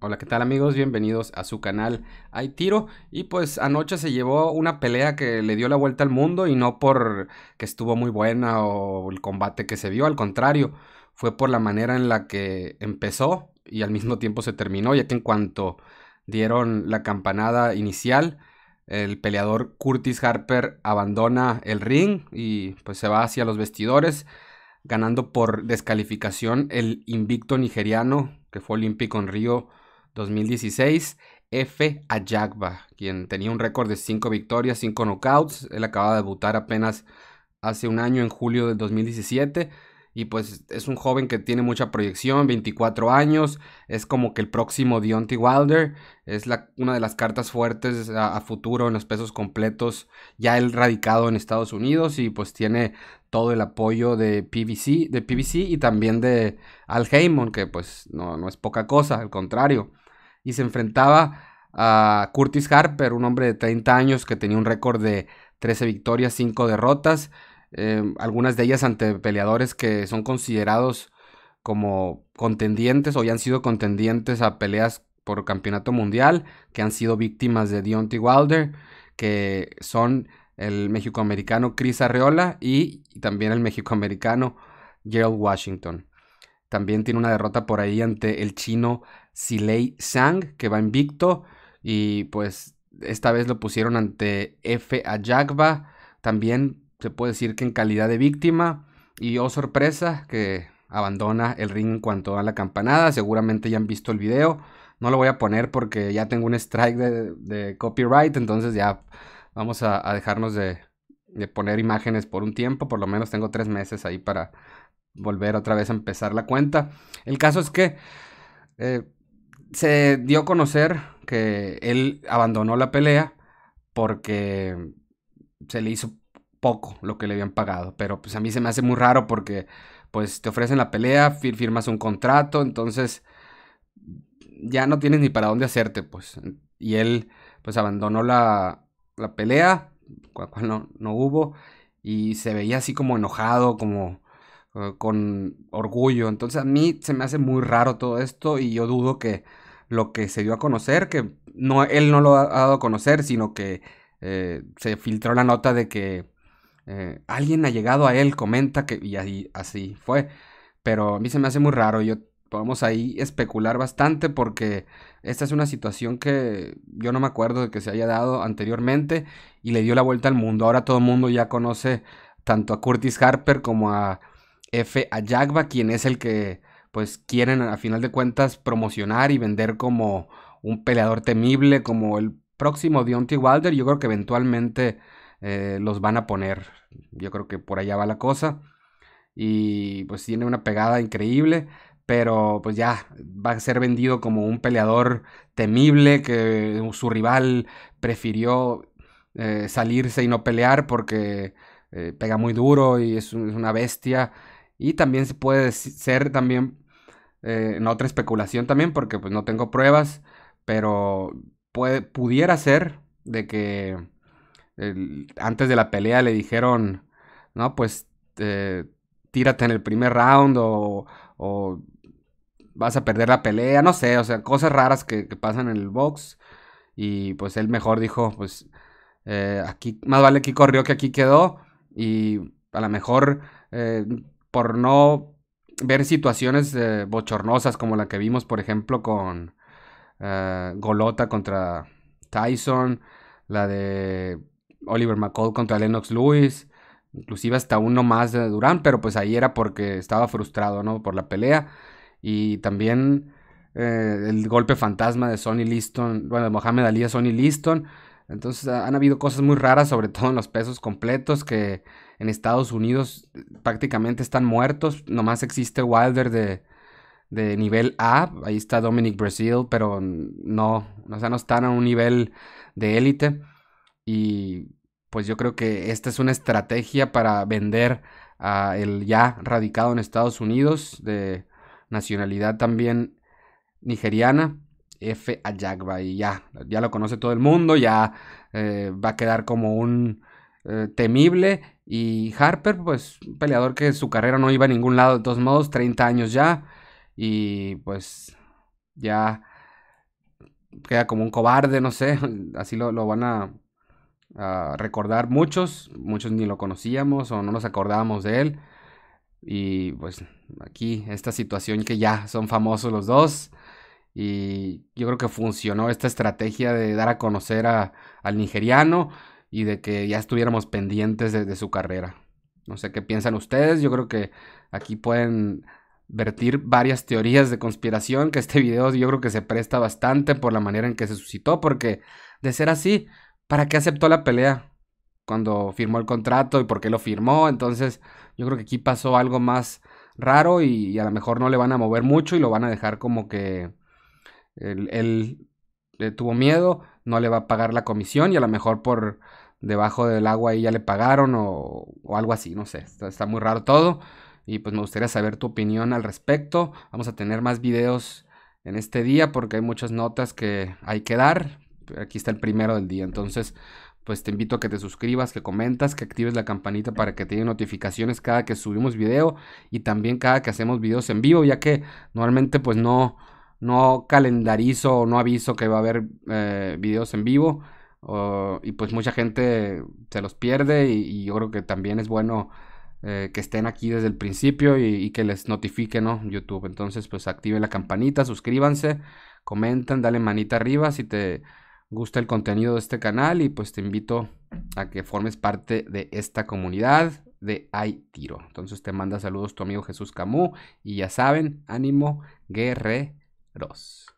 Hola, ¿qué tal amigos? Bienvenidos a su canal Hay Tiro. Y pues anoche se llevó una pelea que le dio la vuelta al mundo y no por que estuvo muy buena o el combate que se vio, al contrario, fue por la manera en la que empezó y al mismo tiempo se terminó, ya que en cuanto dieron la campanada inicial, el peleador Curtis Harper abandona el ring y pues se va hacia los vestidores, ganando por descalificación el invicto nigeriano que fue olímpico en Río 2016, F. Ayagba, quien tenía un récord de 5 victorias, 5 knockouts. Él acaba de debutar apenas hace un año, en julio del 2017. Y pues es un joven que tiene mucha proyección, 24 años. Es como que el próximo Deontay Wilder. Es una de las cartas fuertes a, futuro en los pesos completos. Ya él radicado en Estados Unidos. Y pues tiene todo el apoyo de PVC, de PVC y también de Al Heyman, que pues no, no es poca cosa, al contrario y se enfrentaba a Curtis Harper, un hombre de 30 años que tenía un récord de 13 victorias, 5 derrotas, eh, algunas de ellas ante peleadores que son considerados como contendientes o ya han sido contendientes a peleas por campeonato mundial, que han sido víctimas de Deontay Wilder, que son el mexicoamericano Chris Arreola y, también el mexicoamericano Gerald Washington. También tiene una derrota por ahí ante el chino Silei Sang, que va invicto. Y pues esta vez lo pusieron ante F. Ayagba. También se puede decir que en calidad de víctima. Y oh sorpresa, que abandona el ring en cuanto a la campanada. Seguramente ya han visto el video. No lo voy a poner porque ya tengo un strike de, copyright. Entonces ya vamos a, dejarnos de, de, poner imágenes por un tiempo. Por lo menos tengo tres meses ahí para, volver otra vez a empezar la cuenta. El caso es que eh, se dio a conocer que él abandonó la pelea porque se le hizo poco lo que le habían pagado. Pero pues a mí se me hace muy raro porque pues te ofrecen la pelea, firmas un contrato, entonces ya no tienes ni para dónde hacerte, pues. Y él pues abandonó la, la pelea, cual no, no hubo, y se veía así como enojado, como eh, con orgullo. Entonces a mí se me hace muy raro todo esto y yo dudo que lo que se dio a conocer, que no, él no lo ha dado a conocer, sino que eh, se filtró la nota de que eh, alguien ha llegado a él, comenta que, y así fue. Pero a mí se me hace muy raro, yo podemos ahí especular bastante porque esta es una situación que yo no me acuerdo de que se haya dado anteriormente y le dio la vuelta al mundo. Ahora todo el mundo ya conoce tanto a Curtis Harper como a F. Ayagba, quien es el que pues quieren a final de cuentas promocionar y vender como un peleador temible, como el próximo Deontay Wilder. Yo creo que eventualmente eh, los van a poner. Yo creo que por allá va la cosa. Y pues tiene una pegada increíble. Pero pues ya va a ser vendido como un peleador temible que su rival prefirió eh, salirse y no pelear porque eh, pega muy duro y es una bestia y también se puede ser también, eh, en otra especulación también, porque pues no tengo pruebas, pero puede, pudiera ser de que antes de la pelea le dijeron, no, pues eh, tírate en el primer round o, o, vas a perder la pelea, no sé, o sea, cosas raras que, pasan en el box. Y pues él mejor dijo, pues eh, aquí, más vale aquí corrió que aquí quedó. Y a lo mejor eh, por no ver situaciones eh, bochornosas como la que vimos, por ejemplo, con eh, Golota contra Tyson, la de Oliver McCall contra Lennox Lewis, inclusive hasta uno más de Durán, pero pues ahí era porque estaba frustrado, ¿no? Por la pelea. Y también eh, el golpe fantasma de Sonny Liston, bueno, de Mohamed Ali a Sonny Liston. Entonces han habido cosas muy raras, sobre todo en los pesos completos, que en Estados Unidos eh, prácticamente están muertos. Nomás existe Wilder de, de nivel A, ahí está Dominic Brazil, pero no, o sea, no están a un nivel de élite. Y pues yo creo que esta es una estrategia para vender a el ya radicado en Estados Unidos, de nacionalidad también nigeriana, F a y ya, ya lo conoce todo el mundo, ya eh, va a quedar como un eh, temible. Y Harper, pues un peleador que su carrera no iba a ningún lado, de todos modos, 30 años ya. Y pues ya queda como un cobarde, no sé, así lo, lo van a, recordar muchos, muchos ni lo conocíamos o no nos acordábamos de él. Y pues aquí esta situación que ya son famosos los dos, y yo creo que funcionó esta estrategia de dar a conocer a, al nigeriano y de que ya estuviéramos pendientes de, su carrera. No sé qué piensan ustedes, yo creo que aquí pueden vertir varias teorías de conspiración, que este video yo creo que se presta bastante por la manera en que se suscitó, porque de ser así, ¿para qué aceptó la pelea? Cuando firmó el contrato y por qué lo firmó, entonces yo creo que aquí pasó algo más raro y a lo mejor no le van a mover mucho y lo van a dejar como que él, le tuvo miedo, no le va a pagar la comisión y a lo mejor por debajo del agua ahí ya le pagaron o, algo así, no sé, está, está, muy raro todo y pues me gustaría saber tu opinión al respecto. Vamos a tener más videos en este día porque hay muchas notas que hay que dar. Aquí está el primero del día, entonces pues te invito a que te suscribas, que comentas, que actives la campanita para que te den notificaciones cada que subimos video y también cada que hacemos videos en vivo, ya que normalmente pues no no calendarizo o no aviso que va a haber eh, videos en vivo. y pues mucha gente se los pierde y, yo creo que también es bueno eh, que estén aquí desde el principio y, que les notifique, ¿no? YouTube. Entonces pues activen la campanita, suscríbanse, comenten, dale manita arriba si te gusta el contenido de este canal y pues te invito a que formes parte de esta comunidad de Ay Tiro. Entonces te manda saludos tu amigo Jesús Camú y ya saben, ánimo, guerre dos.